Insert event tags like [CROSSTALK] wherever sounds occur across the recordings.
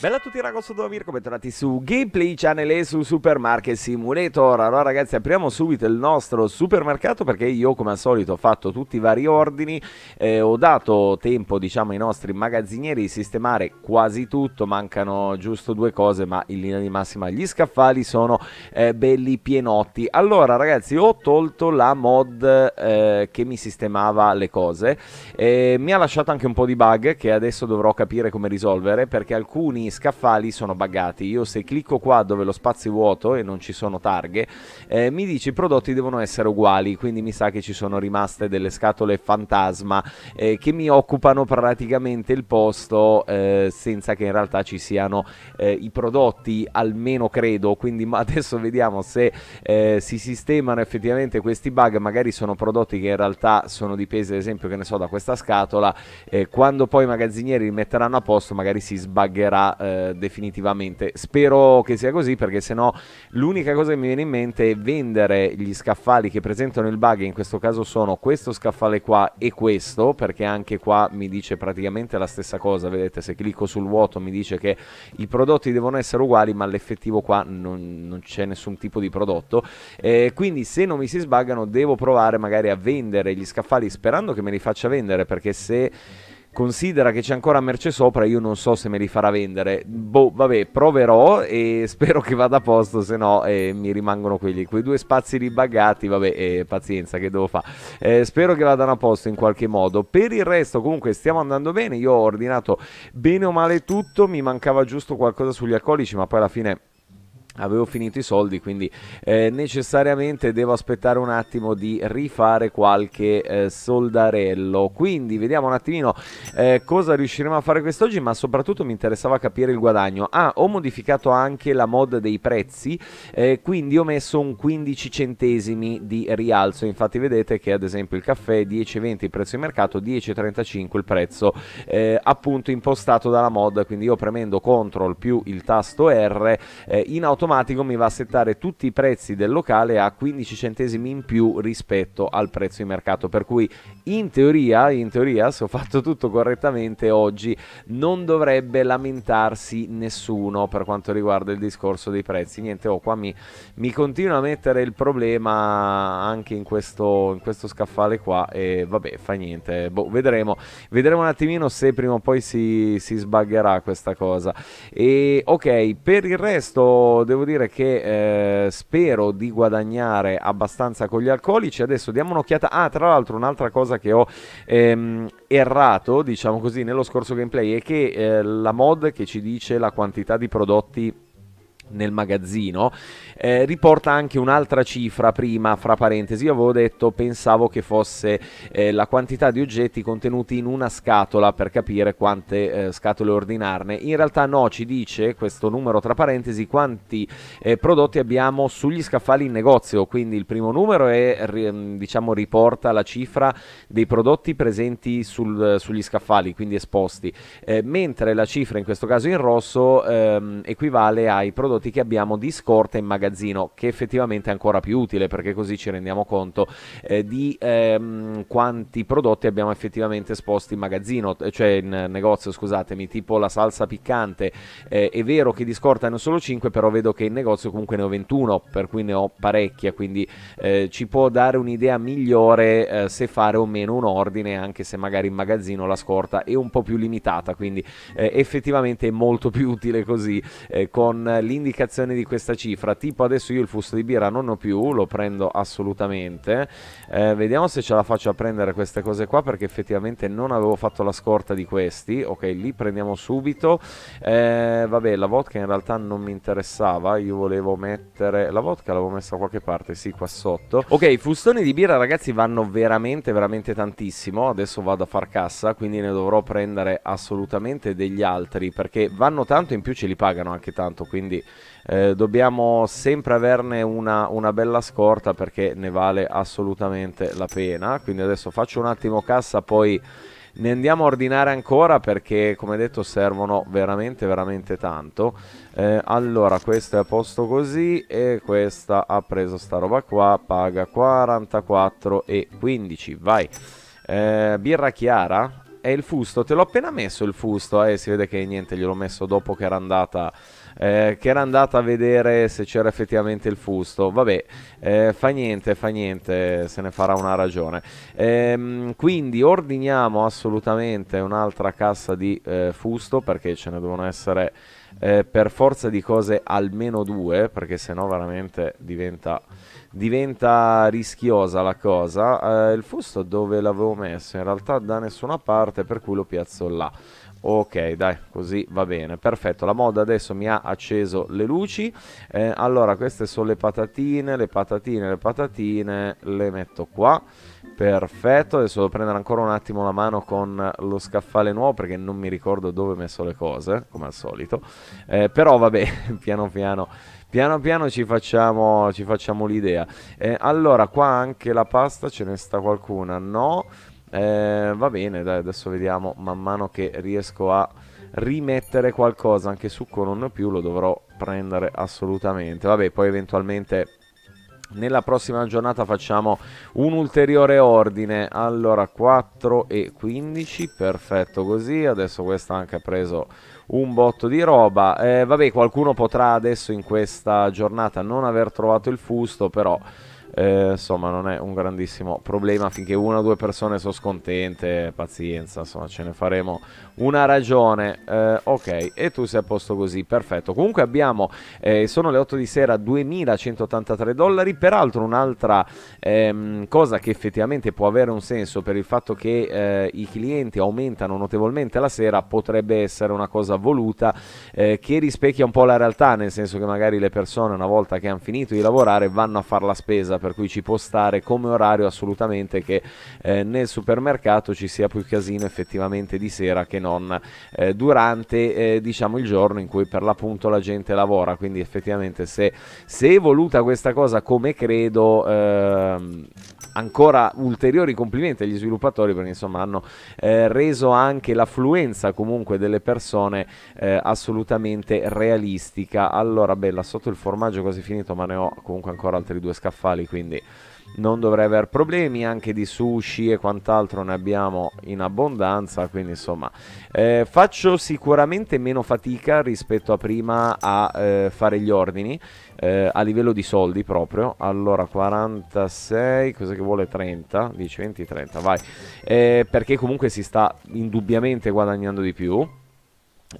Bella a tutti ragazzi, sono Mirko, bentornati su Gameplay Channel e su Supermarket Simulator Allora ragazzi apriamo subito il nostro supermercato perché io come al solito ho fatto tutti i vari ordini eh, Ho dato tempo diciamo ai nostri magazzinieri di sistemare quasi tutto Mancano giusto due cose ma in linea di massima gli scaffali sono eh, belli pienotti Allora ragazzi ho tolto la mod eh, che mi sistemava le cose eh, Mi ha lasciato anche un po' di bug che adesso dovrò capire come risolvere perché alcuni scaffali sono buggati. Io se clicco qua dove lo spazio è vuoto e non ci sono targhe, eh, mi dice i prodotti devono essere uguali, quindi mi sa che ci sono rimaste delle scatole fantasma eh, che mi occupano praticamente il posto eh, senza che in realtà ci siano eh, i prodotti, almeno credo. Quindi [LAUGHS] adesso vediamo se eh, si sistemano effettivamente questi bug, magari sono prodotti che in realtà sono dipesi ad esempio che ne so da questa scatola, eh, quando poi i magazzinieri li metteranno a posto magari si sbagherà eh, definitivamente. Spero che sia così perché sennò l'unica cosa che mi viene in mente è vendere gli scaffali che presentano il bug, in questo caso sono questo scaffale qua e questo, perché anche qua mi dice praticamente la stessa cosa, vedete se clicco sul vuoto mi dice che i prodotti devono essere uguali, ma l'effettivo qua non, non c'è nessun tipo di prodotto. Eh, quindi se non mi si sbaggano devo provare magari a vendere gli scaffali sperando che me li faccia vendere perché se considera che c'è ancora merce sopra, io non so se me li farà vendere. Boh, vabbè, proverò e [LAUGHS] spero che vada a posto, se no eh, mi rimangono quelli, quei due spazi ribaggati, vabbè, eh, pazienza, che devo fare. Eh, spero che vadano a posto in qualche modo. Per il resto comunque stiamo andando bene, io ho ordinato bene o male tutto, mi mancava giusto qualcosa sugli alcolici, ma poi alla fine avevo finito i soldi quindi eh, necessariamente devo aspettare un attimo di rifare qualche eh, soldarello quindi vediamo un attimino eh, cosa riusciremo a fare quest'oggi ma soprattutto mi interessava capire il guadagno ah ho modificato anche la mod dei prezzi eh, quindi ho messo un 15 centesimi di rialzo infatti vedete che ad esempio il caffè 10,20 il prezzo di mercato 10,35 il prezzo eh, appunto impostato dalla mod quindi io premendo CTRL più il tasto R eh, in automatico automatico mi va a settare tutti i prezzi del locale a 15 centesimi in più rispetto al prezzo di mercato, per cui in teoria, in teoria se ho fatto tutto correttamente oggi non dovrebbe lamentarsi nessuno per quanto riguarda il discorso dei prezzi. Niente, oh, qua mi, mi continua a mettere il problema anche in questo, in questo scaffale qua e vabbè, fa niente, boh, vedremo. Vedremo un attimino se prima o poi si, si sbagherà questa cosa. E ok, per il resto devo dire che eh, spero di guadagnare abbastanza con gli alcolici. Adesso diamo un'occhiata. Ah, tra l'altro, un'altra cosa che ho ehm, errato, diciamo così, nello scorso gameplay è che eh, la mod che ci dice la quantità di prodotti nel magazzino, eh, riporta anche un'altra cifra prima, fra parentesi, io avevo detto, pensavo che fosse eh, la quantità di oggetti contenuti in una scatola per capire quante eh, scatole ordinarne, in realtà no, ci dice questo numero tra parentesi quanti eh, prodotti abbiamo sugli scaffali in negozio, quindi il primo numero è, mm, diciamo, riporta la cifra dei prodotti presenti sul, sugli scaffali, quindi esposti, eh, mentre la cifra in questo caso in rosso ehm, equivale ai prodotti prodotti che abbiamo di scorta in magazzino, che effettivamente è ancora più utile perché così ci rendiamo conto eh, di ehm, quanti prodotti abbiamo effettivamente esposti in magazzino, eh, cioè in negozio, scusatemi, tipo la salsa piccante. Eh, è vero che di scorta ne ho solo 5, però vedo che in negozio comunque ne ho 21, per cui ne ho parecchia, quindi eh, ci può dare un'idea migliore eh, se fare o meno un ordine, anche se magari in magazzino la scorta è un po' più limitata, quindi eh, effettivamente è molto più utile così con l'indicazione indicazione di questa cifra, tipo adesso io il fusto di birra non ho più, lo prendo assolutamente, eh, vediamo se ce la faccio a prendere queste cose qua perché effettivamente non avevo fatto la scorta di questi, ok li prendiamo subito, eh, vabbè la vodka in realtà non mi interessava, io volevo mettere, la vodka l'avevo messa da qualche parte, sì qua sotto, ok i fustoni di birra ragazzi vanno veramente veramente tantissimo, adesso vado a far cassa quindi ne dovrò prendere assolutamente degli altri perché vanno tanto e in più ce li pagano anche tanto quindi eh, dobbiamo sempre averne una, una, bella scorta perché ne vale assolutamente la pena. Quindi adesso faccio un attimo cassa, poi ne andiamo a ordinare ancora perché come detto servono veramente veramente tanto. Eh, allora questa è a posto così e questa ha preso sta roba qua, paga 44,15, vai. Eh, birra chiara, è il fusto, te l'ho appena messo il fusto, eh, si vede che niente, gliel'ho messo dopo che era andata... Eh, che era andata a vedere se c'era effettivamente il fusto. Vabbè, eh, fa niente, fa niente, se ne farà una ragione. Ehm, quindi ordiniamo assolutamente un'altra cassa di eh, fusto perché ce ne devono essere eh, per forza di cose almeno due, perché sennò veramente diventa diventa rischiosa la cosa. Eh, il fusto dove l'avevo messo? In realtà da nessuna parte, per cui lo piazzo là. Ok, dai, così va bene, perfetto. La moda adesso mi ha acceso le luci. Eh, allora, queste sono le patatine, le patatine, le patatine, le metto qua. Perfetto, adesso devo prendere ancora un attimo la mano con lo scaffale nuovo perché non mi ricordo dove ho messo le cose, come al solito. Eh, però vabbè, [LAUGHS] piano piano Piano piano ci facciamo, ci facciamo l'idea. Eh, allora, qua anche la pasta ce ne sta qualcuna, no? Eh, va bene, dai, adesso vediamo man mano che riesco a rimettere qualcosa anche su con un più lo dovrò prendere assolutamente vabbè poi eventualmente nella prossima giornata facciamo un ulteriore ordine allora 4 e 15 perfetto così adesso questa anche ha preso un botto di roba. Eh, vabbè, qualcuno potrà adesso in questa giornata non aver trovato il fusto, però eh, insomma, non è un grandissimo problema finché una o due persone sono scontente. Pazienza, insomma, ce ne faremo una ragione. Eh, ok, e tu sei a posto così, perfetto. Comunque abbiamo, eh, sono le 8 di sera, 2183 dollari. Peraltro un'altra ehm, cosa che effettivamente può avere un senso per il fatto che eh, i clienti aumentano notevolmente la sera potrebbe essere una cosa voluta eh, che rispecchia un po' la realtà, nel senso che magari le persone una volta che hanno finito di lavorare vanno a fare la spesa per per cui ci può stare come orario assolutamente che eh, nel supermercato ci sia più casino effettivamente di sera che non eh, durante eh, diciamo il giorno in cui per l'appunto la gente lavora quindi effettivamente se, se è voluta questa cosa come credo ehm, ancora ulteriori complimenti agli sviluppatori perché insomma hanno eh, reso anche l'affluenza comunque delle persone eh, assolutamente realistica allora bella sotto il formaggio quasi finito ma ne ho comunque ancora altri due scaffali quindi non dovrei aver problemi anche di sushi e quant'altro ne abbiamo in abbondanza quindi insomma eh, faccio sicuramente meno fatica rispetto a prima a eh, fare gli ordini eh, a livello di soldi proprio allora 46 cos'è che vuole 30 10 20 30 vai eh, perché comunque si sta indubbiamente guadagnando di più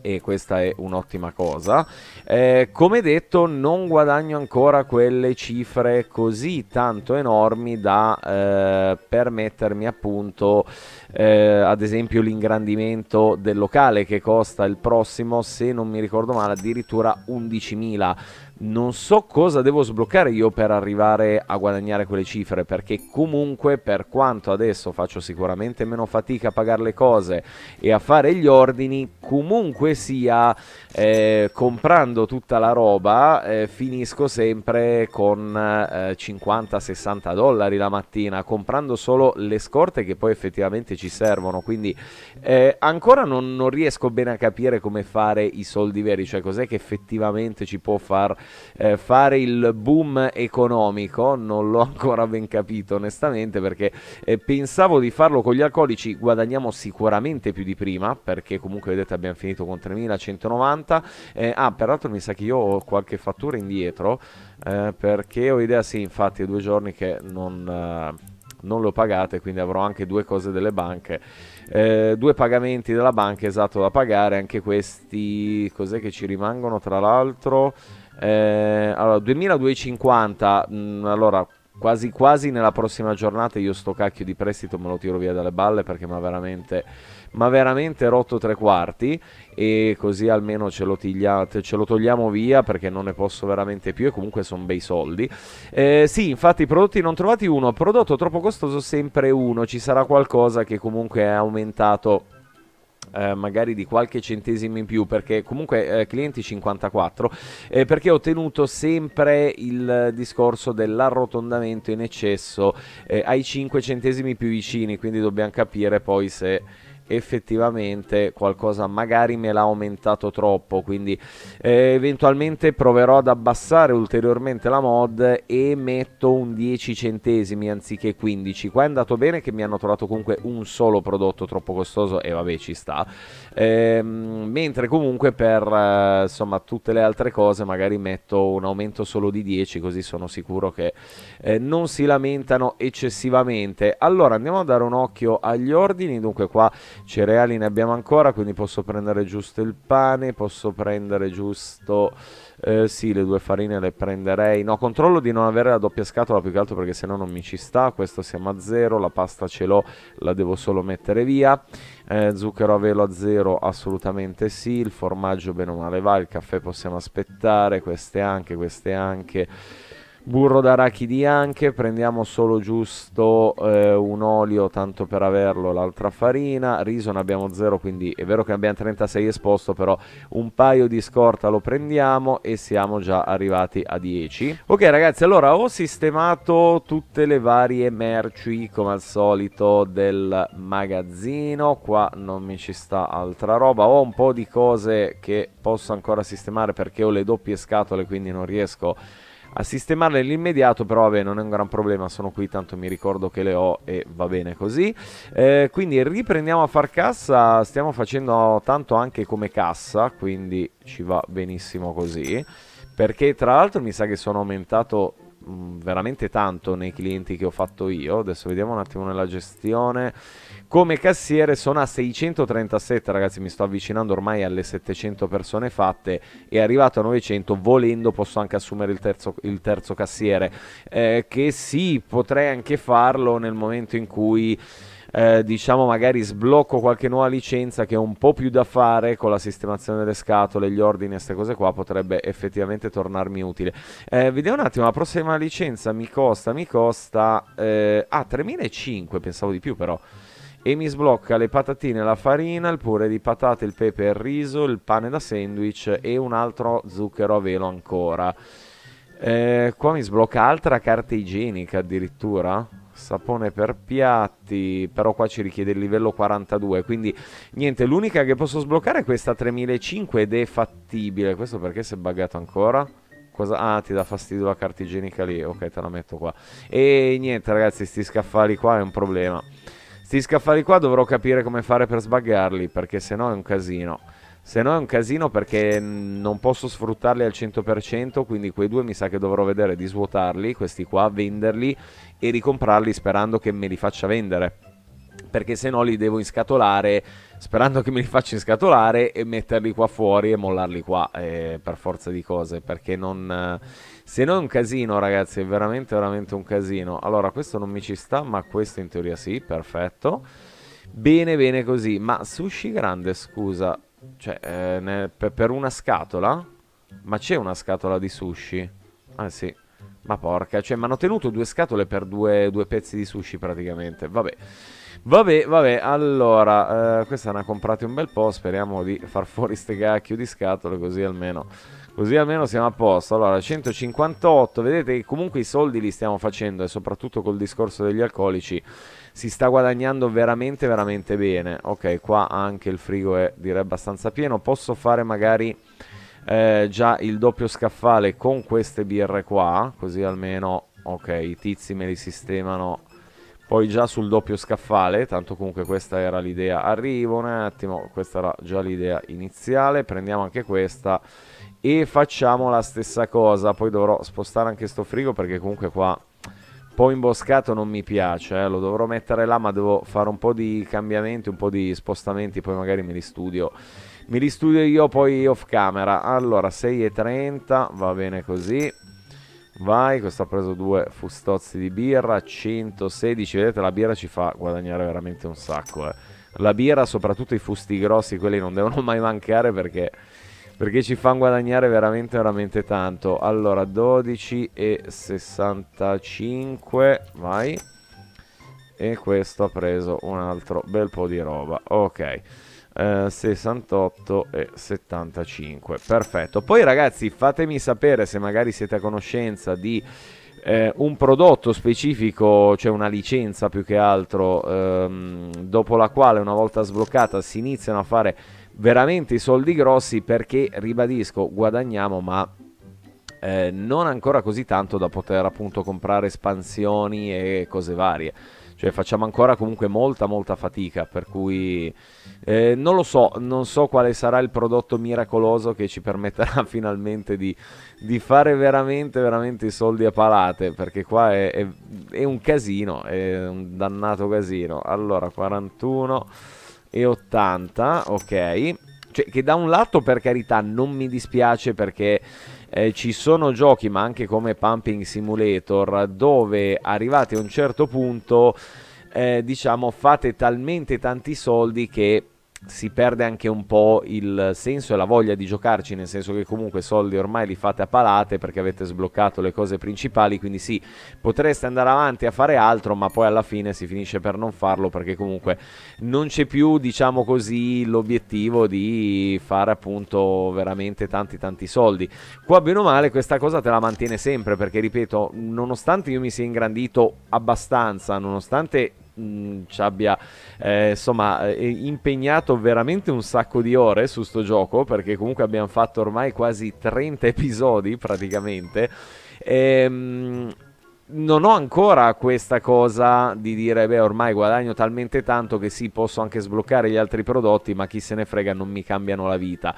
e questa è un'ottima cosa. Eh, come detto, non guadagno ancora quelle cifre così tanto enormi da eh, permettermi appunto eh, ad esempio l'ingrandimento del locale che costa il prossimo, se non mi ricordo male, addirittura 11.000 non so cosa devo sbloccare io per arrivare a guadagnare quelle cifre, perché comunque per quanto adesso faccio sicuramente meno fatica a pagare le cose e a fare gli ordini, comunque sia eh, comprando tutta la roba eh, finisco sempre con eh, 50-60 dollari la mattina, comprando solo le scorte che poi effettivamente ci servono, quindi eh, ancora non, non riesco bene a capire come fare i soldi veri, cioè cos'è che effettivamente ci può far eh, fare il boom economico, non l'ho ancora ben capito onestamente perché eh, pensavo di farlo con gli alcolici, guadagniamo sicuramente più di prima perché comunque vedete abbiamo finito con 3190, eh, ah peraltro mi sa che io ho qualche fattura indietro eh, perché ho idea sì infatti è due giorni che non eh, non lo pagate, quindi avrò anche due cose delle banche. Eh, due pagamenti della banca esatto da pagare, anche questi cos'è che ci rimangono tra l'altro? Eh, allora, 2250, mh, mm, allora quasi quasi nella prossima giornata io sto cacchio di prestito me lo tiro via dalle balle perché mi ha veramente, veramente, rotto tre quarti e così almeno ce lo, tiglia, ce lo, togliamo via perché non ne posso veramente più e comunque sono bei soldi. Eh, sì, infatti prodotti non trovati uno, prodotto troppo costoso sempre uno, ci sarà qualcosa che comunque è aumentato eh, magari di qualche centesimo in più, perché comunque eh, clienti 54, eh, perché ho tenuto sempre il discorso dell'arrotondamento in eccesso eh, ai 5 centesimi più vicini, quindi dobbiamo capire poi se effettivamente qualcosa magari me l'ha aumentato troppo quindi eh, eventualmente proverò ad abbassare ulteriormente la mod e metto un 10 centesimi anziché 15 qua è andato bene che mi hanno trovato comunque un solo prodotto troppo costoso e vabbè ci sta ehm, mentre comunque per eh, insomma tutte le altre cose magari metto un aumento solo di 10 così sono sicuro che eh, non si lamentano eccessivamente allora andiamo a dare un occhio agli ordini dunque qua Cereali ne abbiamo ancora, quindi posso prendere giusto il pane, posso prendere giusto... Eh, sì, le due farine le prenderei. No, controllo di non avere la doppia scatola più che altro perché se no non mi ci sta. Questo siamo a zero, la pasta ce l'ho, la devo solo mettere via. Eh, zucchero a velo a zero, assolutamente sì. Il formaggio bene o male va, il caffè possiamo aspettare, queste anche, queste anche Burro d'arachidi anche, prendiamo solo giusto eh, un olio tanto per averlo, l'altra farina, riso ne abbiamo zero, quindi è vero che abbiamo 36 esposto però un paio di scorta lo prendiamo e siamo già arrivati a 10. Ok ragazzi allora ho sistemato tutte le varie merci come al solito del magazzino, qua non mi ci sta altra roba, ho un po' di cose che posso ancora sistemare perché ho le doppie scatole quindi non riesco a a sistemarle nell'immediato però vabbè non è un gran problema, sono qui tanto mi ricordo che le ho e va bene così. Eh, quindi riprendiamo a far cassa, stiamo facendo tanto anche come cassa, quindi ci va benissimo così. Perché tra l'altro mi sa che sono aumentato Mm, veramente tanto nei clienti che ho fatto io. Adesso vediamo un attimo nella gestione. Come cassiere sono a 637, ragazzi, mi sto avvicinando ormai alle 700 persone fatte e arrivato a 900, volendo posso anche assumere il terzo, il terzo cassiere, eh, che sì, potrei anche farlo nel momento in cui eh, diciamo magari sblocco qualche nuova licenza che è un po' più da fare con la sistemazione delle scatole, gli ordini e queste cose qua, potrebbe effettivamente tornarmi utile. Eh, vediamo un attimo, la prossima licenza mi costa, mi costa... Eh, ah, 3.500, pensavo di più però e mi sblocca le patatine, la farina, il pure di patate, il pepe, e il riso, il pane da sandwich e un altro zucchero a velo ancora. Eh, qua mi sblocca altra carta igienica addirittura sapone per piatti, però qua ci richiede il livello 42, quindi niente, l'unica che posso sbloccare è questa 3005 ed è fattibile, questo perché si è buggato ancora? Cosa? Ah, ti dà fastidio la carta igienica lì, ok te la metto qua. E niente ragazzi, sti scaffali qua è un problema. Sti scaffali qua dovrò capire come fare per sbaggarli, perché se no è un casino. Se no è un casino perché non posso sfruttarli al 100%, quindi quei due mi sa che dovrò vedere di svuotarli, questi qua, venderli e ricomprarli sperando che me li faccia vendere perché se no li devo inscatolare sperando che me li faccia inscatolare e metterli qua fuori e mollarli qua eh, per forza di cose perché non eh, se no è un casino ragazzi è veramente veramente un casino allora questo non mi ci sta ma questo in teoria sì perfetto bene bene così ma sushi grande scusa cioè eh, ne, per una scatola ma c'è una scatola di sushi ah sì ma porca, cioè, mi hanno tenuto due scatole per due, due, pezzi di sushi praticamente. Vabbè. Vabbè, vabbè, allora, eh, questa ne ha comprate un bel po', speriamo di far fuori ste cacchio di scatole così almeno, così almeno siamo a posto. Allora, 158, vedete che comunque i soldi li stiamo facendo e soprattutto col discorso degli alcolici si sta guadagnando veramente veramente bene. Ok, qua anche il frigo è direi abbastanza pieno, posso fare magari eh, già il doppio scaffale con queste birre qua, così almeno, ok, i tizi me li sistemano poi già sul doppio scaffale, tanto comunque questa era l'idea, arrivo un attimo, questa era già l'idea iniziale, prendiamo anche questa e facciamo la stessa cosa, poi dovrò spostare anche sto frigo perché comunque qua un po' imboscato non mi piace, eh. lo dovrò mettere là ma devo fare un po' di cambiamenti, un po' di spostamenti, poi magari me li studio mi li studio io poi off camera. Allora, 6,30, va bene così. Vai, questo ha preso due fustozzi di birra, 116. Vedete, la birra ci fa guadagnare veramente un sacco. Eh. La birra, soprattutto i fusti grossi, quelli non devono [LAUGHS] mai mancare perché, perché ci fanno guadagnare veramente, veramente tanto. Allora, 12.65 vai. E questo ha preso un altro bel po' di roba. Ok. 68 eh, e 75 perfetto poi ragazzi fatemi sapere se magari siete a conoscenza di eh, un prodotto specifico cioè una licenza più che altro ehm, dopo la quale una volta sbloccata si iniziano a fare veramente i soldi grossi perché ribadisco guadagniamo ma eh, non ancora così tanto da poter appunto comprare espansioni e cose varie. Cioè facciamo ancora comunque molta molta fatica, per cui eh, non lo so, non so quale sarà il prodotto miracoloso che ci permetterà [LAUGHS] finalmente di, di fare veramente veramente i soldi a palate, perché qua è, è, è un casino, è un dannato casino. Allora 41 e 80, ok. Cioè, che da un lato per carità non mi dispiace perché eh, ci sono giochi, ma anche come Pumping Simulator, dove arrivati a un certo punto, eh, diciamo, fate talmente tanti soldi che si perde anche un po' il senso e la voglia di giocarci, nel senso che comunque i soldi ormai li fate a palate perché avete sbloccato le cose principali, quindi sì, potreste andare avanti a fare altro, ma poi alla fine si finisce per non farlo perché comunque non c'è più, diciamo così, l'obiettivo di fare appunto veramente tanti tanti soldi. Qua bene o male questa cosa te la mantiene sempre perché ripeto, nonostante io mi sia ingrandito abbastanza, nonostante Mm, ci abbia eh, insomma eh, impegnato veramente un sacco di ore su sto gioco perché comunque abbiamo fatto ormai quasi 30 episodi praticamente. Ehm, non ho ancora questa cosa di dire, beh, ormai guadagno talmente tanto che sì, posso anche sbloccare gli altri prodotti, ma chi se ne frega, non mi cambiano la vita.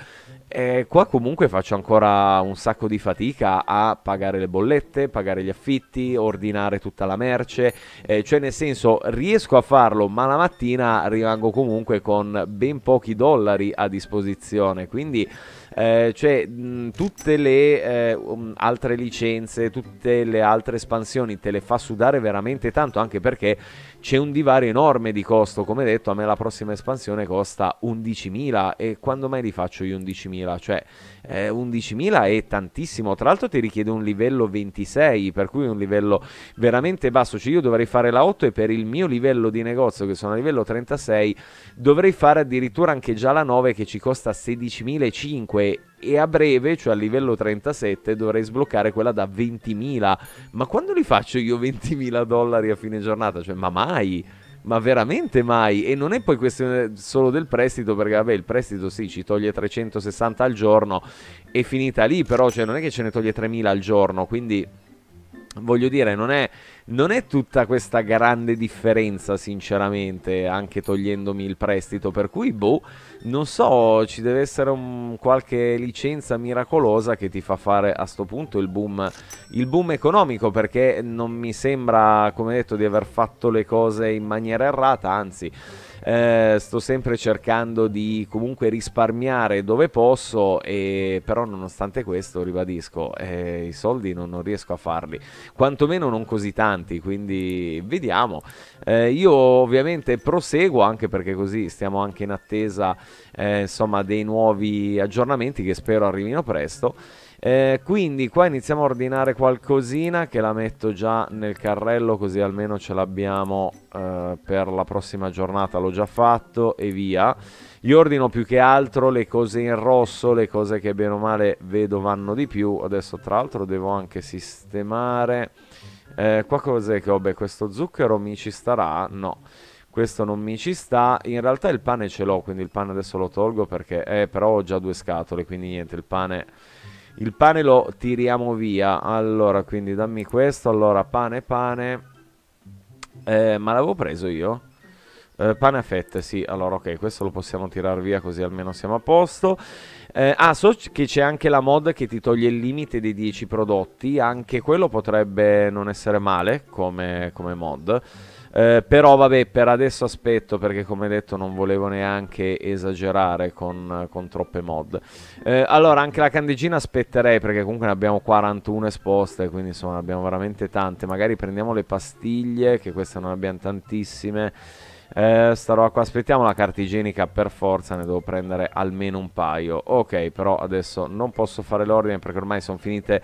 E qua comunque faccio ancora un sacco di fatica a pagare le bollette, pagare gli affitti, ordinare tutta la merce, eh, cioè nel senso riesco a farlo, ma la mattina rimango comunque con ben pochi dollari a disposizione, quindi eh, cioè mh, tutte le eh, um, altre licenze, tutte le altre espansioni te le fa sudare veramente tanto, anche perché c'è un divario enorme di costo, come detto a me la prossima espansione costa 11.000 e quando mai li faccio io 11.000? Cioè eh, 11.000 è tantissimo, tra l'altro ti richiede un livello 26, per cui è un livello veramente basso, cioè io dovrei fare la 8 e per il mio livello di negozio che sono a livello 36 dovrei fare addirittura anche già la 9 che ci costa 16.500 35 e a breve, cioè a livello 37, dovrei sbloccare quella da 20.000. Ma quando li faccio io 20.000 dollari a fine giornata? Cioè, ma mai? ma veramente mai. E non è poi questione solo del prestito, perché vabbè, il prestito sì, ci toglie 360 al giorno, è finita lì, però cioè, non è che ce ne toglie 3000 al giorno, quindi voglio dire, non è non è tutta questa grande differenza, sinceramente, anche togliendomi il prestito. Per cui, boh, non so, ci deve essere un, qualche licenza miracolosa che ti fa fare a sto punto il boom, il boom economico, perché non mi sembra, come detto, di aver fatto le cose in maniera errata, anzi eh, sto sempre cercando di comunque risparmiare dove posso, e, però nonostante questo ribadisco, eh, i soldi non, non, riesco a farli, quantomeno non così tanti, quindi vediamo. Eh, io ovviamente proseguo anche perché così stiamo anche in attesa eh, insomma, dei nuovi aggiornamenti che spero arrivino presto. Eh, quindi qua iniziamo a ordinare qualcosina che la metto già nel carrello così almeno ce l'abbiamo eh, per la prossima giornata, l'ho già fatto e via. Io ordino più che altro le cose in rosso, le cose che bene o male vedo vanno di più. Adesso tra l'altro devo anche sistemare... Eh, qua cos'è che ho? Beh, questo zucchero mi ci starà? No questo non mi ci sta. In realtà il pane ce l'ho, quindi il pane adesso lo tolgo perché eh, però ho già due scatole, quindi niente, il pane il pane lo tiriamo via. Allora, quindi dammi questo. Allora, pane, pane. Eh, ma l'avevo preso io? Eh, pane a fette, sì. Allora, ok, questo lo possiamo tirar via così almeno siamo a posto. Eh, ah, so che c'è anche la mod che ti toglie il limite dei 10 prodotti. Anche quello potrebbe non essere male come, come mod. Eh, però vabbè, per adesso aspetto perché come detto non volevo neanche esagerare con, con troppe mod. Eh, allora, anche la candeggina aspetterei perché comunque ne abbiamo 41 esposte, quindi insomma ne abbiamo veramente tante. Magari prendiamo le pastiglie, che queste non abbiamo tantissime. Eh, sta qua, aspettiamo la carta igienica per forza, ne devo prendere almeno un paio. Ok, però adesso non posso fare l'ordine perché ormai sono finite,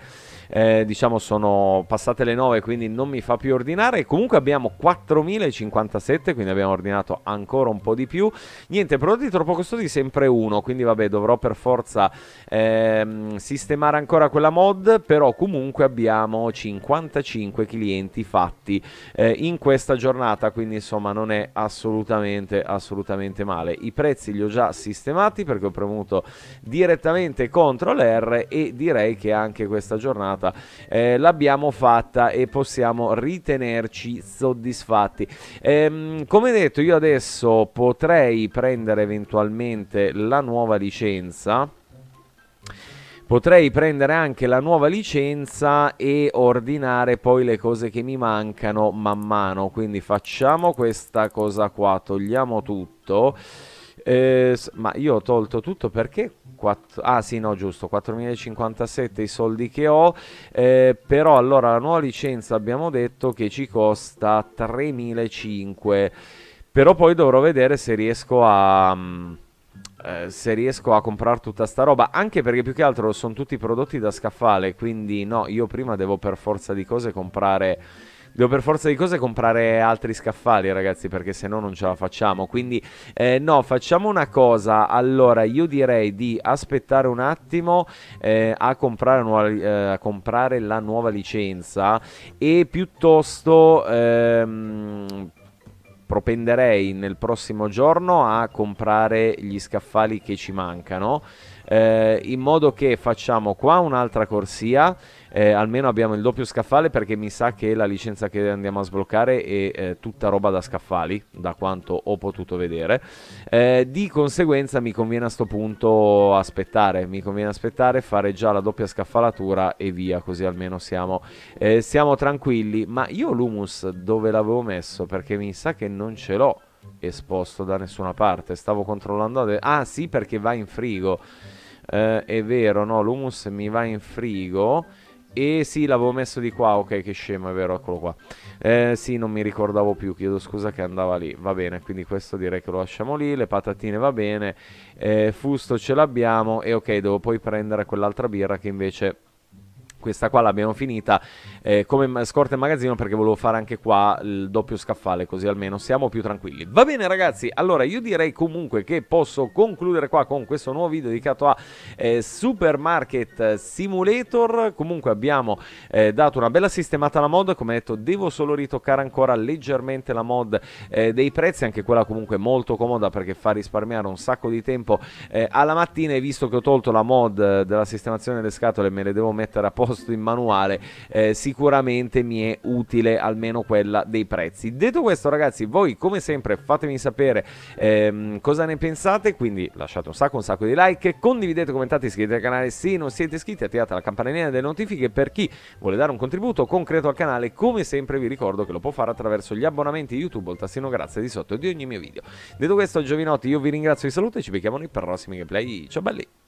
eh, diciamo sono passate le 9, quindi non mi fa più ordinare. Comunque abbiamo 4057, quindi abbiamo ordinato ancora un po' di più. Niente, prodotti troppo costosi sempre uno, quindi vabbè, dovrò per forza eh, sistemare ancora quella mod, però comunque abbiamo 55 clienti fatti eh, in questa giornata, quindi insomma non è assolutamente assolutamente, assolutamente male. I prezzi li ho già sistemati perché ho premuto direttamente CTRL R e direi che anche questa giornata eh, l'abbiamo fatta e possiamo ritenerci soddisfatti. Ehm, come detto io adesso potrei prendere eventualmente la nuova licenza Potrei prendere anche la nuova licenza e ordinare poi le cose che mi mancano man mano. Quindi facciamo questa cosa qua, togliamo tutto. Eh, ma io ho tolto tutto perché... Quatt- ah sì no giusto 4057 i soldi che ho eh, però allora la nuova licenza abbiamo detto che ci costa 3005 però poi dovrò vedere se riesco a mm, eh, se riesco a comprare tutta sta roba, anche perché più che altro sono tutti prodotti da scaffale, quindi no, io prima devo per forza di cose comprare devo per forza di cose comprare altri scaffali, ragazzi, perché se no non ce la facciamo. Quindi, eh, no, facciamo una cosa. Allora, io direi di aspettare un attimo eh, a, comprare nuova, eh, a, comprare la nuova licenza e piuttosto ehm, propenderei nel prossimo giorno a comprare gli scaffali che ci mancano eh, in modo che facciamo qua un'altra corsia, eh, almeno abbiamo il doppio scaffale perché mi sa che la licenza che andiamo a sbloccare è eh, tutta roba da scaffali, da quanto ho potuto vedere. Eh, di conseguenza mi conviene a sto punto aspettare, mi conviene aspettare, fare già la doppia scaffalatura e via, così almeno siamo, eh, siamo tranquilli. Ma io l'humus dove l'avevo messo? Perché mi sa che non ce l'ho esposto da nessuna parte. Stavo controllando Ah, sì, perché va in frigo eh, è vero, no, l'humus mi va in frigo. E sì, l'avevo messo di qua, ok, che scemo, è vero, eccolo qua. Eh, sì, non mi ricordavo più, chiedo scusa che andava lì. Va bene, quindi questo direi che lo lasciamo lì, le patatine va bene, eh, fusto ce l'abbiamo e ok, devo poi prendere quell'altra birra che invece questa qua l'abbiamo finita eh, come scorta e magazzino perché volevo fare anche qua il doppio scaffale così almeno siamo più tranquilli va bene ragazzi allora io direi comunque che posso concludere qua con questo nuovo video dedicato a eh, Supermarket Simulator comunque abbiamo eh, dato una bella sistemata alla mod come detto devo solo ritoccare ancora leggermente la mod eh, dei prezzi anche quella comunque molto comoda perché fa risparmiare un sacco di tempo eh, alla mattina e visto che ho tolto la mod eh, della sistemazione delle scatole me le devo mettere a posto disposto in manuale eh, sicuramente mi è utile almeno quella dei prezzi. Detto questo ragazzi, voi come sempre fatemi sapere ehm, cosa ne pensate, quindi lasciate un sacco, un sacco di like, condividete, commentate, iscrivetevi al canale se non siete iscritti, attivate la campanellina delle notifiche per chi vuole dare un contributo concreto al canale, come sempre vi ricordo che lo può fare attraverso gli abbonamenti YouTube o il tassino grazie di sotto di ogni mio video. Detto questo, giovinotti, io vi ringrazio vi saluto e ci becchiamo nei prossimi gameplay. Ciao belli!